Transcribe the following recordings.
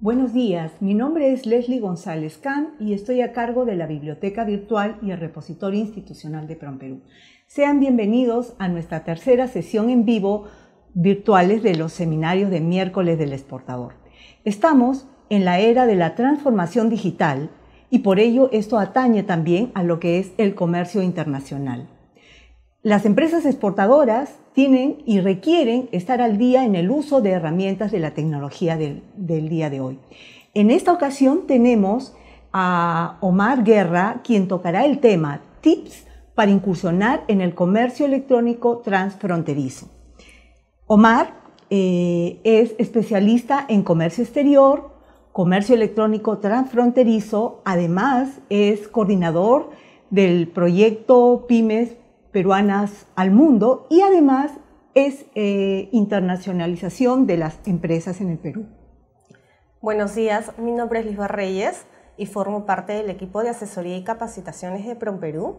Buenos días, mi nombre es Leslie González Can y estoy a cargo de la Biblioteca Virtual y el Repositorio Institucional de PROMPERÚ. Sean bienvenidos a nuestra tercera sesión en vivo virtuales de los seminarios de miércoles del exportador. Estamos en la era de la transformación digital y por ello esto atañe también a lo que es el comercio internacional. Las empresas exportadoras tienen y requieren estar al día en el uso de herramientas de la tecnología del, día de hoy. En esta ocasión tenemos a Omar Guerra, quien tocará el tema Tips para incursionar en el comercio electrónico transfronterizo. Omar eh, es especialista en comercio exterior, comercio electrónico transfronterizo, además es coordinador del proyecto Pymes peruanas al mundo y además es eh, internacionalización de las empresas en el Perú. Buenos días, mi nombre es Lisba Reyes y formo parte del equipo de asesoría y capacitaciones de PromPerú.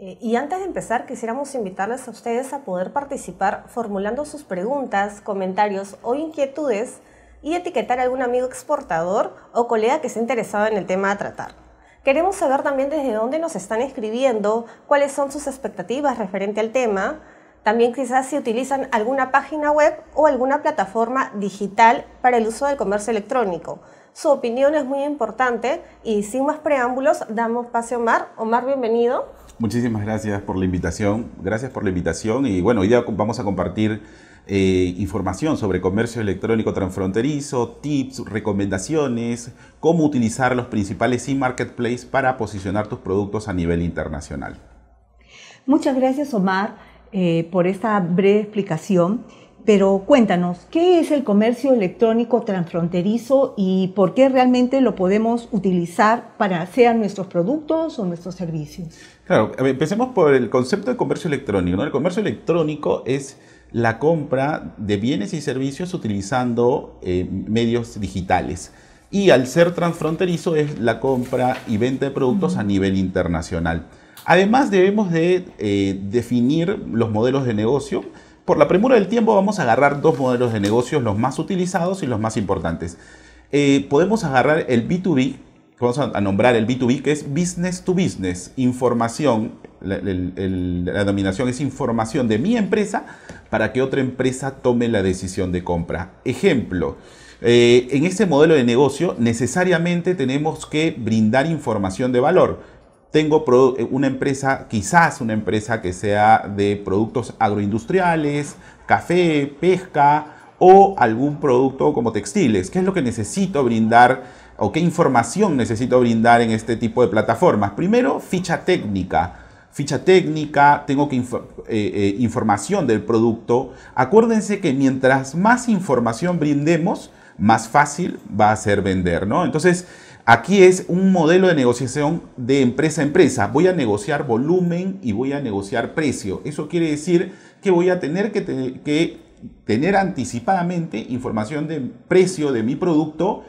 Eh, y antes de empezar, quisiéramos invitarles a ustedes a poder participar formulando sus preguntas, comentarios o inquietudes y etiquetar a algún amigo exportador o colega que esté interesado en el tema a tratar. Queremos saber también desde dónde nos están escribiendo, cuáles son sus expectativas referente al tema. También quizás si utilizan alguna página web o alguna plataforma digital para el uso del comercio electrónico. Su opinión es muy importante y sin más preámbulos damos pase a Omar. Omar, bienvenido. Muchísimas gracias por la invitación. Gracias por la invitación y bueno, hoy vamos a compartir eh, información sobre comercio electrónico transfronterizo, tips, recomendaciones, cómo utilizar los principales e-marketplace para posicionar tus productos a nivel internacional. Muchas gracias Omar eh, por esta breve explicación, pero cuéntanos, ¿qué es el comercio electrónico transfronterizo y por qué realmente lo podemos utilizar para sean nuestros productos o nuestros servicios? Claro, empecemos por el concepto de comercio electrónico. El comercio electrónico es la compra de bienes y servicios utilizando eh, medios digitales. Y al ser transfronterizo es la compra y venta de productos a nivel internacional. Además debemos de eh, definir los modelos de negocio. Por la premura del tiempo vamos a agarrar dos modelos de negocios, los más utilizados y los más importantes. Eh, podemos agarrar el B2B, vamos a nombrar el B2B, que es business to business, información, la, denominación es información de mi empresa para que otra empresa tome la decisión de compra. Ejemplo, eh, en este modelo de negocio necesariamente tenemos que brindar información de valor tengo eh, una empresa, quizás una empresa que sea de productos agroindustriales, café, pesca o algún producto como textiles. ¿Qué es lo que necesito brindar o qué información necesito brindar en este tipo de plataformas. Primero, ficha técnica. Ficha técnica, tengo que eh, eh, información del producto. Acuérdense que mientras más información brindemos, más fácil va a ser vender, ¿no? Entonces, aquí es un modelo de negociación de empresa a empresa. Voy a negociar volumen y voy a negociar precio. Eso quiere decir que voy a tener que, que tener anticipadamente información de precio de mi producto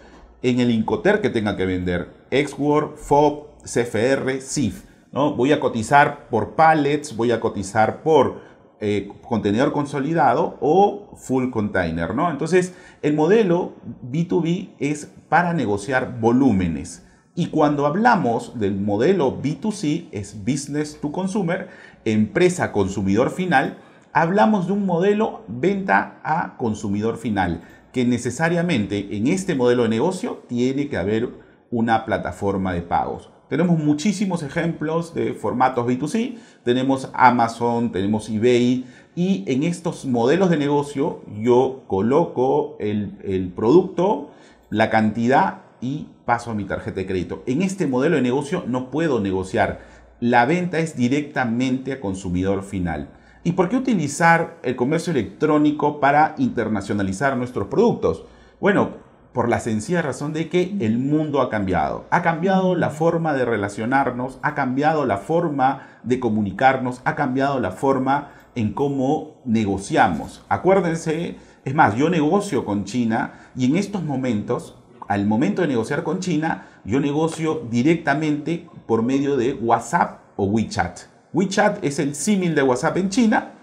en el Incoter que tenga que vender. XWORD, FOB, CFR, SIF. ¿no? Voy a cotizar por pallets, voy a cotizar por eh, contenedor consolidado o full container. ¿no? Entonces, el modelo B2B es para negociar volúmenes. Y cuando hablamos del modelo B2C, es business to consumer, empresa consumidor final, hablamos de un modelo venta a consumidor final que necesariamente en este modelo de negocio tiene que haber una plataforma de pagos. Tenemos muchísimos ejemplos de formatos B2C, tenemos Amazon, tenemos eBay y en estos modelos de negocio yo coloco el, el producto, la cantidad y paso a mi tarjeta de crédito. En este modelo de negocio no puedo negociar. La venta es directamente a consumidor final. ¿Y por qué utilizar el comercio electrónico para internacionalizar nuestros productos? Bueno, por la sencilla razón de que el mundo ha cambiado. Ha cambiado la forma de relacionarnos, ha cambiado la forma de comunicarnos, ha cambiado la forma en cómo negociamos. Acuérdense, es más, yo negocio con China y en estos momentos, al momento de negociar con China, yo negocio directamente por medio de WhatsApp o WeChat. WeChat es el símil de WhatsApp en China,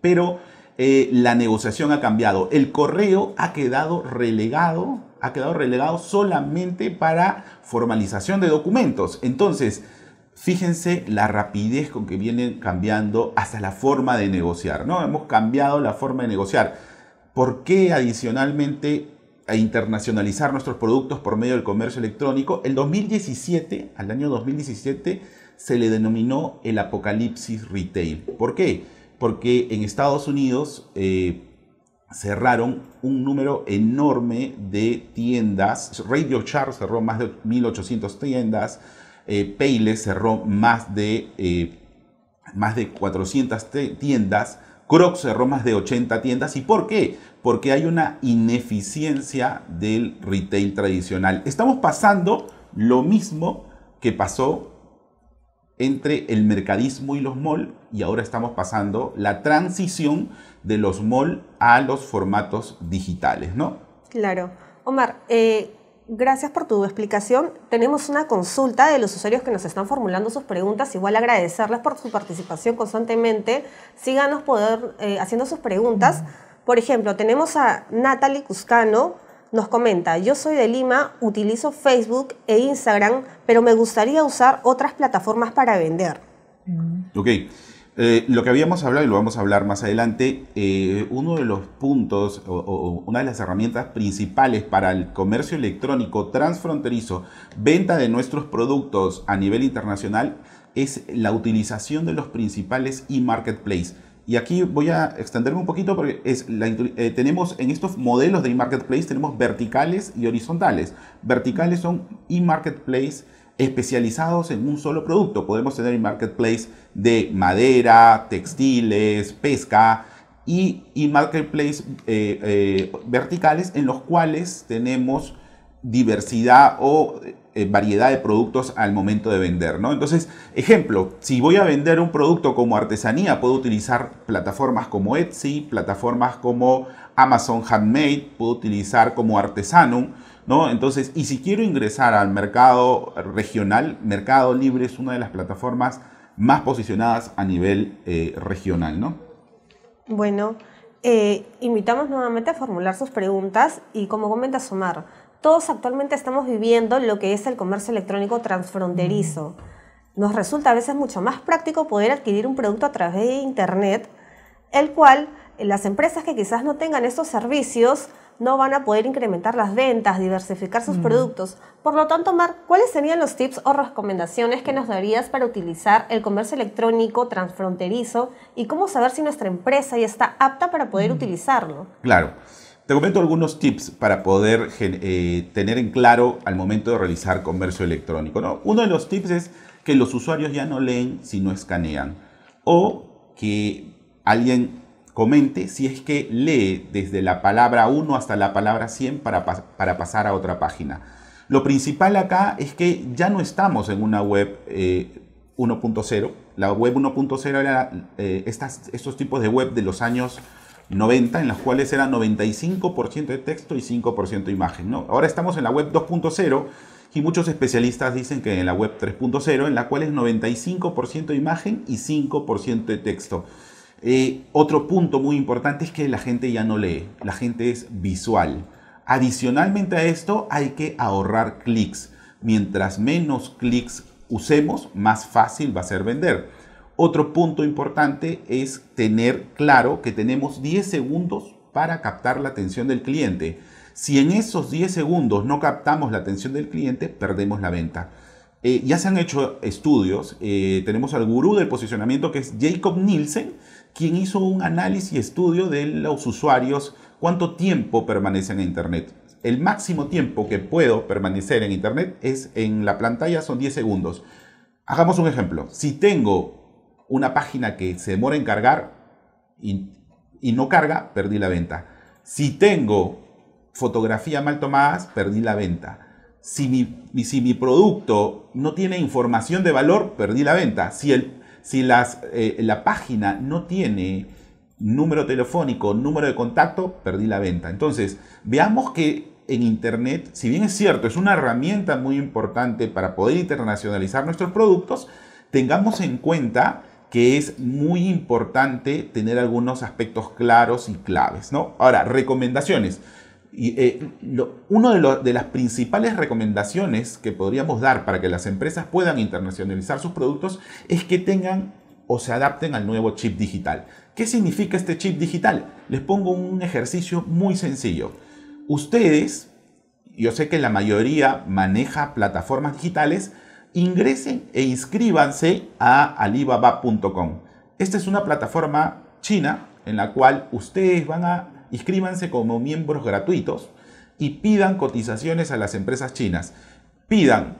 pero eh, la negociación ha cambiado. El correo ha quedado relegado, ha quedado relegado solamente para formalización de documentos. Entonces, fíjense la rapidez con que vienen cambiando hasta la forma de negociar, ¿no? Hemos cambiado la forma de negociar. ¿Por qué adicionalmente a internacionalizar nuestros productos por medio del comercio electrónico? El 2017, al año 2017, se le denominó el apocalipsis retail. ¿Por qué? Porque en Estados Unidos eh, cerraron un número enorme de tiendas. Radio Char cerró más de 1.800 tiendas. Eh, cerró más de, eh, más de 400 tiendas. Crocs cerró más de 80 tiendas. ¿Y por qué? Porque hay una ineficiencia del retail tradicional. Estamos pasando lo mismo que pasó entre el mercadismo y los mall y ahora estamos pasando la transición de los mall a los formatos digitales, ¿no? Claro. Omar, eh, gracias por tu explicación. Tenemos una consulta de los usuarios que nos están formulando sus preguntas. Igual agradecerles por su participación constantemente. Síganos poder, eh, haciendo sus preguntas. Por ejemplo, tenemos a Natalie Cuscano nos comenta, yo soy de Lima, utilizo Facebook e Instagram, pero me gustaría usar otras plataformas para vender. Mm. Ok, eh, lo que habíamos hablado y lo vamos a hablar más adelante, eh, uno de los puntos o, o, una de las herramientas principales para el comercio electrónico transfronterizo, venta de nuestros productos a nivel internacional, es la utilización de los principales e-marketplace y aquí voy a extenderme un poquito porque eh, tenemos en estos modelos de e-marketplace tenemos verticales y horizontales. Verticales son e-marketplace especializados en un solo producto. Podemos tener e-marketplace de madera, textiles, pesca y e-marketplace eh, eh, verticales en los cuales tenemos diversidad o eh, variedad de productos al momento de vender, ¿no? Entonces, ejemplo, si voy a vender un producto como artesanía, puedo utilizar plataformas como Etsy, plataformas como Amazon Handmade, puedo utilizar como Artesanum, ¿no? Entonces, y si quiero ingresar al mercado regional, Mercado Libre es una de las plataformas más posicionadas a nivel eh, regional, ¿no? Bueno, eh, invitamos nuevamente a formular sus preguntas y como comenta Omar, todos actualmente estamos viviendo lo que es el comercio electrónico transfronterizo. Mm. Nos resulta a veces mucho más práctico poder adquirir un producto a través de Internet, el cual eh, las empresas que quizás no tengan estos servicios no van a poder incrementar las ventas, diversificar sus mm. productos. Por lo tanto, Mar, ¿cuáles serían los tips o recomendaciones que nos darías para utilizar el comercio electrónico transfronterizo y cómo saber si nuestra empresa ya está apta para poder mm. utilizarlo? Claro. Te comento algunos tips para poder eh, tener en claro al momento de realizar comercio electrónico. Uno de los tips es que los usuarios ya no leen si no escanean o que alguien comente si es que lee desde la palabra 1 hasta la palabra 100 para, pasar a otra página. Lo principal acá es que ya no estamos en una web 1.0. Eh, la web 1.0 era eh, estos tipos de web de los años 90, en las cuales era 95% de texto y 5% de imagen. Ahora estamos en la web 2.0 y muchos especialistas dicen que en la web 3.0, en la cual es 95% de imagen y 5% de texto. Eh, otro punto muy importante es que la gente ya no lee, la gente es visual. Adicionalmente a esto hay que ahorrar clics. Mientras menos clics usemos, más fácil va a ser vender. Otro punto importante es tener claro que tenemos 10 segundos para captar la atención del cliente. Si en esos 10 segundos no captamos la atención del cliente, perdemos la venta. Eh, ya se han hecho estudios, eh, tenemos al gurú del posicionamiento que es Jacob Nielsen, quien hizo un análisis y estudio de los usuarios, cuánto tiempo permanecen en Internet. El máximo tiempo que puedo permanecer en Internet es en la pantalla, son 10 segundos. Hagamos un ejemplo. Si tengo una página que se demora en cargar y, no carga, perdí la venta. Si tengo fotografía mal tomadas, perdí la venta. Si mi, si mi, producto no tiene información de valor, perdí la venta. Si, el, si las, eh, la página no tiene número telefónico, número de contacto, perdí la venta. Entonces, veamos que en Internet, si bien es cierto, es una herramienta muy importante para poder internacionalizar nuestros productos, tengamos en cuenta que es muy importante tener algunos aspectos claros y claves, ¿no? Ahora, recomendaciones. Y, eh, uno de, de, las principales recomendaciones que podríamos dar para que las empresas puedan internacionalizar sus productos es que tengan o se adapten al nuevo chip digital. ¿Qué significa este chip digital? Les pongo un ejercicio muy sencillo. Ustedes, yo sé que la mayoría maneja plataformas digitales, ingresen e inscríbanse a alibaba.com. Esta es una plataforma china en la cual ustedes van a inscríbanse como miembros gratuitos y pidan cotizaciones a las empresas chinas. Pidan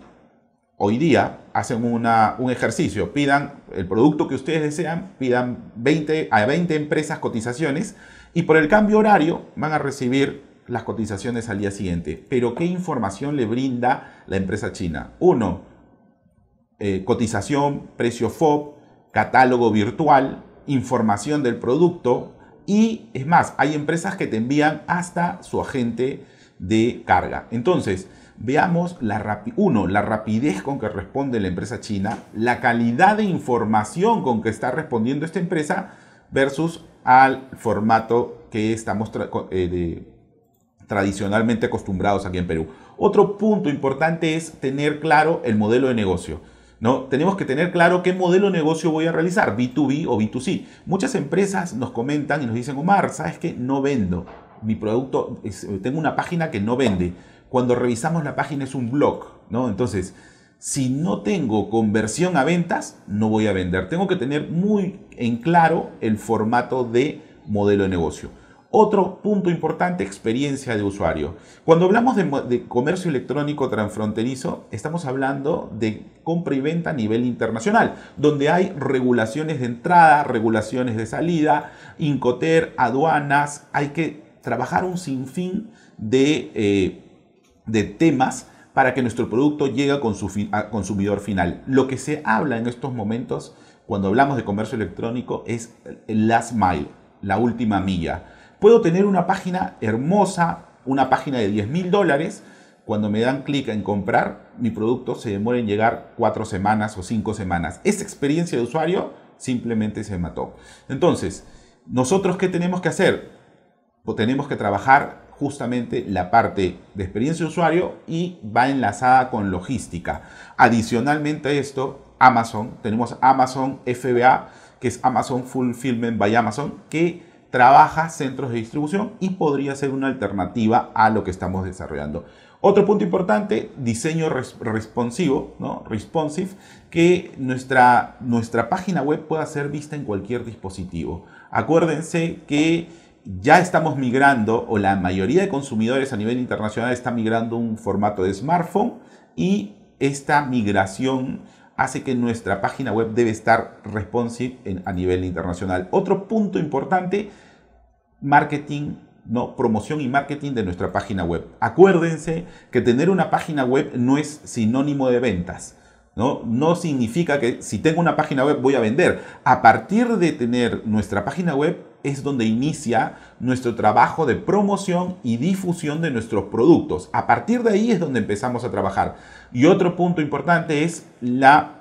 hoy día hacen un ejercicio, pidan el producto que ustedes desean, pidan 20, a 20 empresas cotizaciones y por el cambio horario van a recibir las cotizaciones al día siguiente. Pero ¿qué información le brinda la empresa china? Uno, eh, cotización, precio FOB, catálogo virtual, información del producto y es más, hay empresas que te envían hasta su agente de carga. Entonces, veamos la uno, la rapidez con que responde la empresa china, la calidad de información con que está respondiendo esta empresa versus al formato que estamos eh, tradicionalmente acostumbrados aquí en Perú. Otro punto importante es tener claro el modelo de negocio. ¿no? Tenemos que tener claro qué modelo de negocio voy a realizar, B2B o B2C. Muchas empresas nos comentan y nos dicen, Omar, ¿sabes que No vendo. Mi producto, eh, tengo una página que no vende. Cuando revisamos la página es un blog, ¿no? Entonces, si no tengo conversión a ventas, no voy a vender. Tengo que tener muy en claro el formato de modelo de negocio. Otro punto importante, experiencia de usuario. Cuando hablamos de, comercio electrónico transfronterizo, estamos hablando de compra y venta a nivel internacional, donde hay regulaciones de entrada, regulaciones de salida, Incoter, aduanas, hay que trabajar un sinfín de, eh, temas para que nuestro producto llegue con su a consumidor final. Lo que se habla en estos momentos, cuando hablamos de comercio electrónico, es last mile, la última milla Puedo tener una página hermosa, una página de 10 mil dólares. Cuando me dan clic en comprar, mi producto se demora en llegar cuatro semanas o cinco semanas. Esa experiencia de usuario simplemente se mató. Entonces, ¿nosotros qué tenemos que hacer? Pues tenemos que trabajar justamente la parte de experiencia de usuario y va enlazada con logística. Adicionalmente a esto, Amazon, tenemos Amazon FBA, que es Amazon Fulfillment by Amazon, que trabaja centros de distribución y podría ser una alternativa a lo que estamos desarrollando. Otro punto importante, diseño responsivo, ¿no? responsive, que nuestra, nuestra página web pueda ser vista en cualquier dispositivo. Acuérdense que ya estamos migrando, o la mayoría de consumidores a nivel internacional está migrando un formato de smartphone y esta migración hace que nuestra página web debe estar responsive a nivel internacional. Otro punto importante, marketing, no, promoción y marketing de nuestra página web. Acuérdense que tener una página web no es sinónimo de ventas. ¿no? no significa que si tengo una página web voy a vender. A partir de tener nuestra página web, es donde inicia nuestro trabajo de promoción y difusión de nuestros productos. A partir de ahí es donde empezamos a trabajar. Y otro punto importante es la,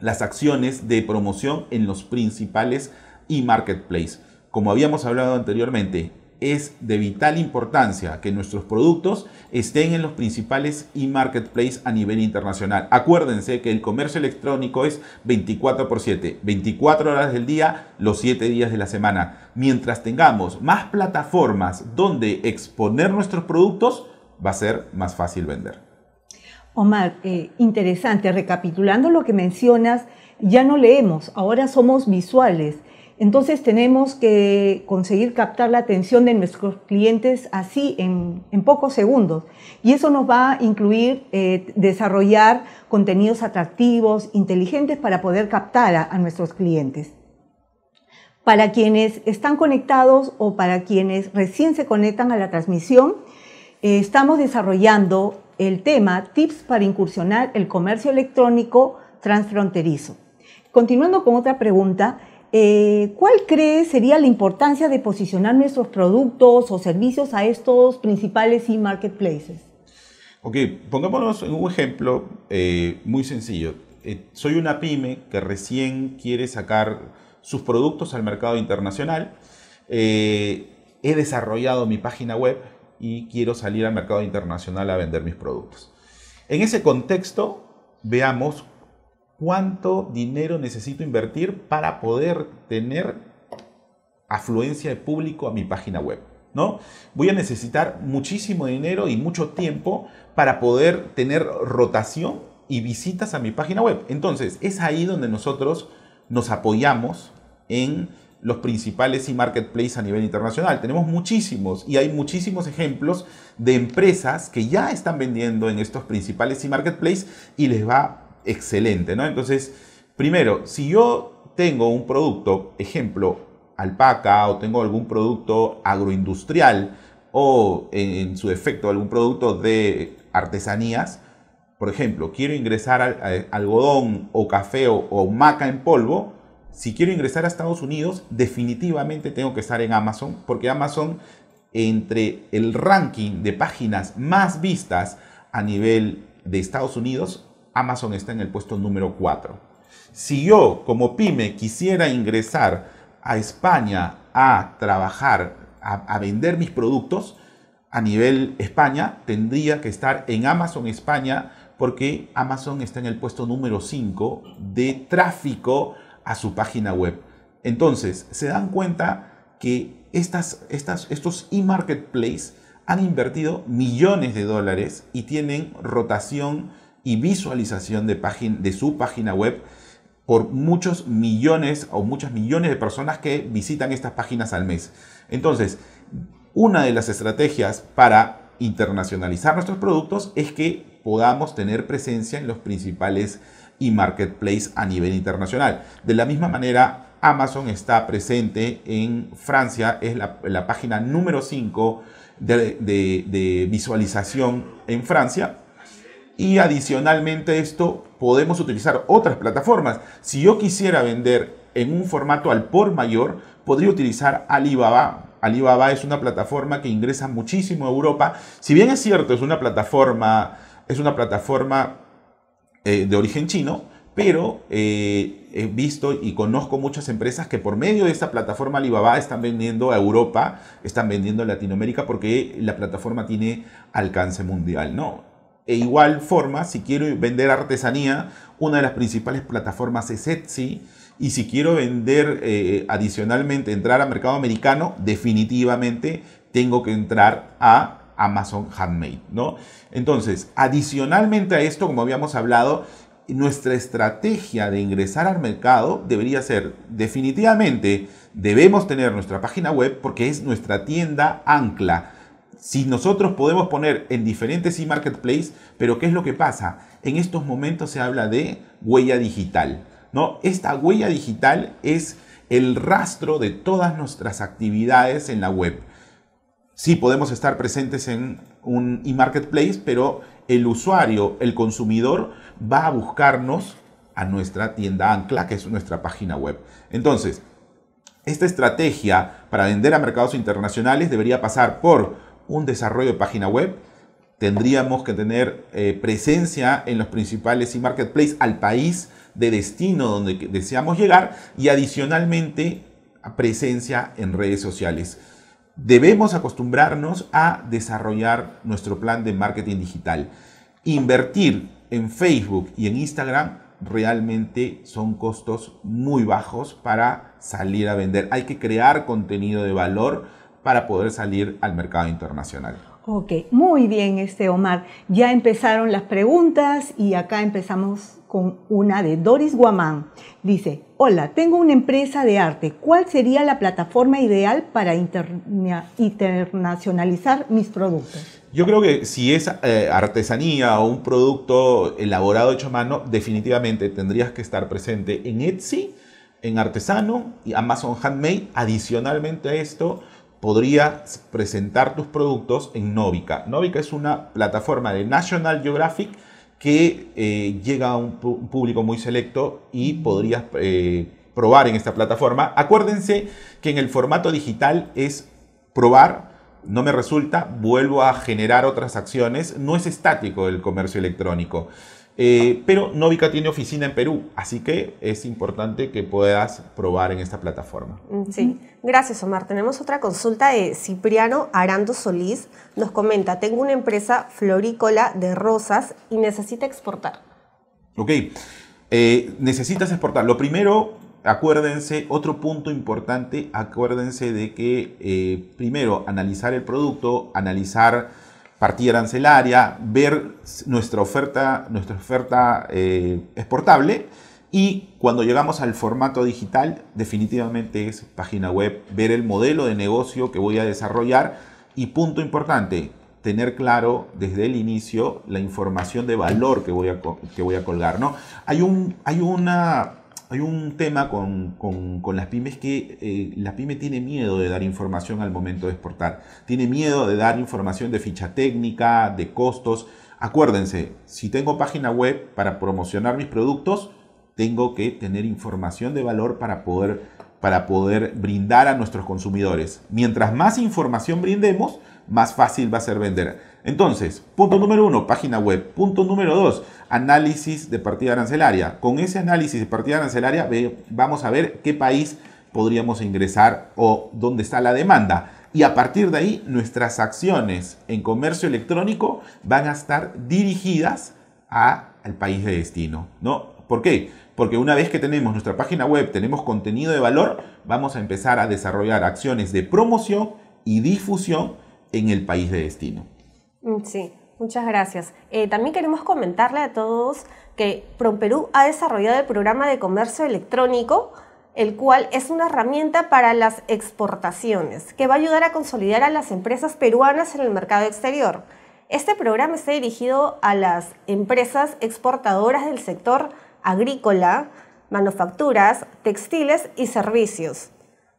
las acciones de promoción en los principales e-marketplace. Como habíamos hablado anteriormente, es de vital importancia que nuestros productos estén en los principales e-marketplace a nivel internacional. Acuérdense que el comercio electrónico es 24 por 7, 24 horas del día, los 7 días de la semana. Mientras tengamos más plataformas donde exponer nuestros productos, va a ser más fácil vender. Omar, eh, interesante, recapitulando lo que mencionas, ya no leemos, ahora somos visuales entonces tenemos que conseguir captar la atención de nuestros clientes así en, pocos segundos. Y eso nos va a incluir eh, desarrollar contenidos atractivos, inteligentes para poder captar a, nuestros clientes. Para quienes están conectados o para quienes recién se conectan a la transmisión, eh, estamos desarrollando el tema Tips para incursionar el comercio electrónico transfronterizo. Continuando con otra pregunta, eh, ¿cuál crees sería la importancia de posicionar nuestros productos o servicios a estos principales e-marketplaces? Ok, pongámonos en un ejemplo eh, muy sencillo. Eh, soy una pyme que recién quiere sacar sus productos al mercado internacional. he desarrollado mi página web y quiero salir al mercado internacional a vender mis productos. En ese contexto, veamos cuánto dinero necesito invertir para poder tener afluencia de público a mi página web. ¿No? Voy a necesitar muchísimo dinero y mucho tiempo para poder tener rotación y visitas a mi página web. Entonces, es ahí donde nosotros nos apoyamos en los principales e-marketplace a nivel internacional. Tenemos muchísimos y hay muchísimos ejemplos de empresas que ya están vendiendo en estos principales e-marketplace y les va excelente, ¿no? Entonces, primero, si yo tengo un producto, ejemplo, alpaca o tengo algún producto agroindustrial o en, su efecto algún producto de artesanías, por ejemplo, quiero ingresar al, algodón o café o maca en polvo, si quiero ingresar a Estados Unidos, definitivamente tengo que estar en Amazon, porque Amazon entre el ranking de páginas más vistas a nivel de Estados Unidos Amazon está en el puesto número 4. Si yo como pyme quisiera ingresar a España a trabajar, a, vender mis productos, a nivel España, tendría que estar en Amazon España porque Amazon está en el puesto número 5 de tráfico a su página web. Entonces, se dan cuenta que estos e-marketplace han invertido millones de dólares y tienen rotación y visualización de, de su página web por muchos millones o muchas millones de personas que visitan estas páginas al mes. Entonces, una de las estrategias para internacionalizar nuestros productos es que podamos tener presencia en los principales y marketplace a nivel internacional. De la misma manera, Amazon está presente en Francia, es la, página número 5 de visualización en Francia y adicionalmente esto, podemos utilizar otras plataformas. Si yo quisiera vender en un formato al por mayor, podría utilizar Alibaba. Alibaba es una plataforma que ingresa muchísimo a Europa. Si bien es cierto, es una plataforma, es una plataforma eh, de origen chino, pero eh, he visto y conozco muchas empresas que por medio de esta plataforma Alibaba están vendiendo a Europa, están vendiendo a Latinoamérica porque la plataforma tiene alcance mundial, ¿no? E igual forma, si quiero vender artesanía, una de las principales plataformas es Etsy. Y si quiero vender eh, adicionalmente, entrar al mercado americano, definitivamente tengo que entrar a Amazon Handmade, ¿no? Entonces, adicionalmente a esto, como habíamos hablado, nuestra estrategia de ingresar al mercado debería ser definitivamente debemos tener nuestra página web porque es nuestra tienda ancla si nosotros podemos poner en diferentes e marketplaces pero ¿qué es lo que pasa? En estos momentos se habla de huella digital, ¿no? Esta huella digital es el rastro de todas nuestras actividades en la web. Sí podemos estar presentes en un e-marketplace, pero el usuario, el consumidor, va a buscarnos a nuestra tienda ancla, que es nuestra página web. Entonces, esta estrategia para vender a mercados internacionales debería pasar por un desarrollo de página web, tendríamos que tener eh, presencia en los principales y marketplace al país de destino donde deseamos llegar y adicionalmente presencia en redes sociales. Debemos acostumbrarnos a desarrollar nuestro plan de marketing digital. Invertir en Facebook y en Instagram realmente son costos muy bajos para salir a vender. Hay que crear contenido de valor para poder salir al mercado internacional. Ok, muy bien, este Omar. Ya empezaron las preguntas y acá empezamos con una de Doris Guamán. Dice, hola, tengo una empresa de arte. ¿Cuál sería la plataforma ideal para internacionalizar mis productos? Yo creo que si es eh, artesanía o un producto elaborado hecho a mano, definitivamente tendrías que estar presente en Etsy, en Artesano y Amazon Handmade. Adicionalmente a esto, podrías presentar tus productos en Novica. Novica es una plataforma de National Geographic que eh, llega a un, público muy selecto y podrías eh, probar en esta plataforma. Acuérdense que en el formato digital es probar, no me resulta, vuelvo a generar otras acciones. No es estático el comercio electrónico. Eh, pero Novica tiene oficina en Perú, así que es importante que puedas probar en esta plataforma. Mm, sí, gracias Omar. Tenemos otra consulta de Cipriano Arando Solís. Nos comenta, tengo una empresa florícola de rosas y necesita exportar. Ok, eh, necesitas exportar. Lo primero, acuérdense, otro punto importante, acuérdense de que eh, primero analizar el producto, analizar partida arancelaria, ver nuestra oferta, nuestra oferta exportable eh, y cuando llegamos al formato digital, definitivamente es página web, ver el modelo de negocio que voy a desarrollar y punto importante, tener claro desde el inicio la información de valor que voy a, que voy a colgar. ¿no? Hay, un, hay una hay un tema con, las pymes que eh, la pyme tiene miedo de dar información al momento de exportar. Tiene miedo de dar información de ficha técnica, de costos. Acuérdense, si tengo página web para promocionar mis productos, tengo que tener información de valor para poder, para poder brindar a nuestros consumidores. Mientras más información brindemos, más fácil va a ser vender. Entonces, punto número uno, página web. Punto número dos, análisis de partida arancelaria. Con ese análisis de partida arancelaria vamos a ver qué país podríamos ingresar o dónde está la demanda. Y a partir de ahí, nuestras acciones en comercio electrónico van a estar dirigidas al país de destino, ¿no? ¿Por qué? Porque una vez que tenemos nuestra página web, tenemos contenido de valor, vamos a empezar a desarrollar acciones de promoción y difusión en el país de destino. Mm, sí, muchas gracias. Eh, también queremos comentarle a todos que Promperú ha desarrollado el programa de comercio electrónico, el cual es una herramienta para las exportaciones, que va a ayudar a consolidar a las empresas peruanas en el mercado exterior. Este programa está dirigido a las empresas exportadoras del sector agrícola, manufacturas, textiles y servicios.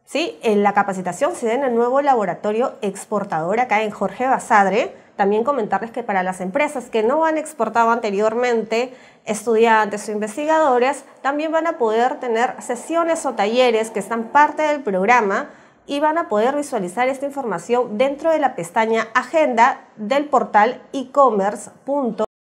¿Sí? En la capacitación se da en el nuevo laboratorio exportador acá en Jorge Basadre, también comentarles que para las empresas que no han exportado anteriormente estudiantes o investigadores, también van a poder tener sesiones o talleres que están parte del programa y van a poder visualizar esta información dentro de la pestaña Agenda del portal e-commerce.